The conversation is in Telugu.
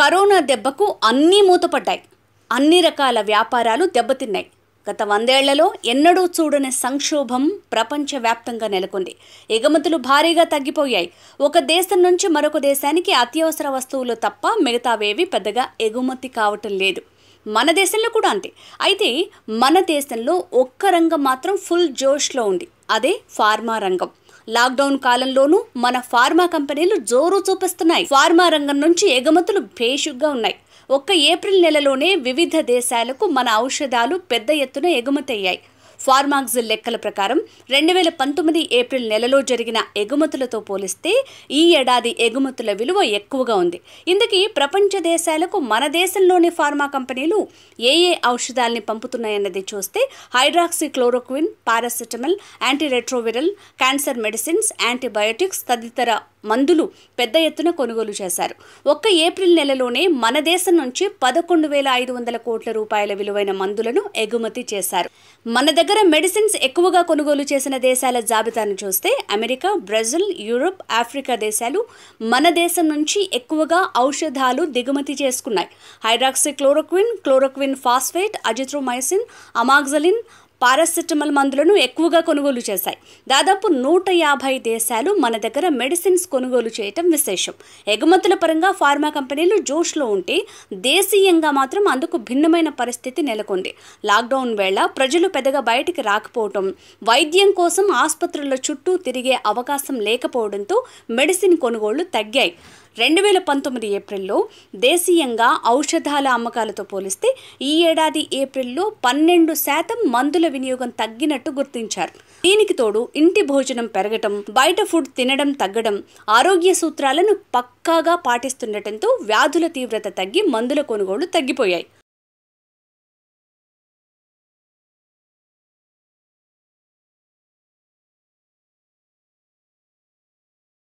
కరోనా దెబ్బకు అన్నీ మూతపడ్డాయి అన్ని రకాల వ్యాపారాలు దెబ్బతిన్నాయి గత వందేళ్లలో ఎన్నడూ చూడని సంక్షోభం ప్రపంచవ్యాప్తంగా నెలకొంది ఎగుమతులు భారీగా తగ్గిపోయాయి ఒక దేశం నుంచి మరొక దేశానికి అత్యవసర వస్తువులు తప్ప మిగతావేవి పెద్దగా ఎగుమతి కావటం లేదు మన దేశంలో కూడా అంతే అయితే మన దేశంలో ఒక్క రంగం మాత్రం ఫుల్ జోష్లో ఉంది అదే ఫార్మా రంగం లాక్డౌన్ కాలంలోనూ మన ఫార్మా కంపెనీలు జోరు చూపిస్తున్నాయి ఫార్మా రంగం నుంచి ఎగుమతులు భేషుగ్గా ఉన్నాయి ఒక్క ఏప్రిల్ నెలలోనే వివిధ దేశాలకు మన ఔషధాలు పెద్ద ఎత్తున ఎగుమతయ్యాయి ఫార్మాక్స్ లెక్కల ప్రకారం రెండు వేల పంతొమ్మిది ఏప్రిల్ నెలలో జరిగిన ఎగుమతులతో పోలిస్తే ఈ ఏడాది ఎగుమతుల విలువ ఎక్కువగా ఉంది ఇందుకీ ప్రపంచ దేశాలకు మన దేశంలోని ఫార్మా కంపెనీలు ఏ ఏ ఔషధాలని పంపుతున్నాయన్నది చూస్తే hydroxychloroquine paracetamol antiretroviral cancer medicines antibiotics తదితర మందులు పెద్ద ఎత్తున కొనుగోలు చేశారు ఒక్క ఏప్రిల్ నెలలోనే మన దేశం నుంచి పదకొండు వేల ఐదు వందల కోట్ల రూపాయల విలువైన మందులను ఎగుమతి చేశారు మన దగ్గర మెడిసిన్స్ ఎక్కువగా కొనుగోలు చేసిన దేశాల జాబితాను చూస్తే అమెరికా బ్రెజిల్ యూరోప్ ఆఫ్రికా దేశాలు మన దేశం నుంచి ఎక్కువగా ఔషధాలు దిగుమతి చేసుకున్నాయి hydroxychloroquine chloroquine phosphate azithromycin amoxicillin paracetamol మందులను ఎక్కువగా కొనుగోలు చేశాయి దాదాపు నూట యాభై దేశాలు మన దగ్గర మెడిసిన్స్ కొనుగోలు చేయటం విశేషం ఎగుమతుల పరంగా ఫార్మా కంపెనీలు జోష్లో ఉంటే దేశీయంగా మాత్రం అందుకు భిన్నమైన పరిస్థితి నెలకొంది లాక్డౌన్ వేళ ప్రజలు పెద్దగా బయటికి రాకపోవటం వైద్యం కోసం ఆసుపత్రుల చుట్టూ తిరిగే అవకాశం లేకపోవడంతో మెడిసిన్ కొనుగోళ్లు తగ్గాయి రెండు వేల పంతొమ్మిది ఏప్రిల్లో దేశీయంగా ఔషధాల అమ్మకాలతో పోలిస్తే ఈ ఏడాది ఏప్రిల్లో పన్నెండు శాతం మందుల వినియోగం తగ్గినట్టు గుర్తించారు దీనికి తోడు ఇంటి భోజనం పెరగటం బయట ఫుడ్ తినడం తగ్గడం ఆరోగ్య సూత్రాలను పక్కాగా పాటిస్తుండటంతో వ్యాధుల తీవ్రత తగ్గి మందుల కొనుగోళ్లు తగ్గిపోయాయి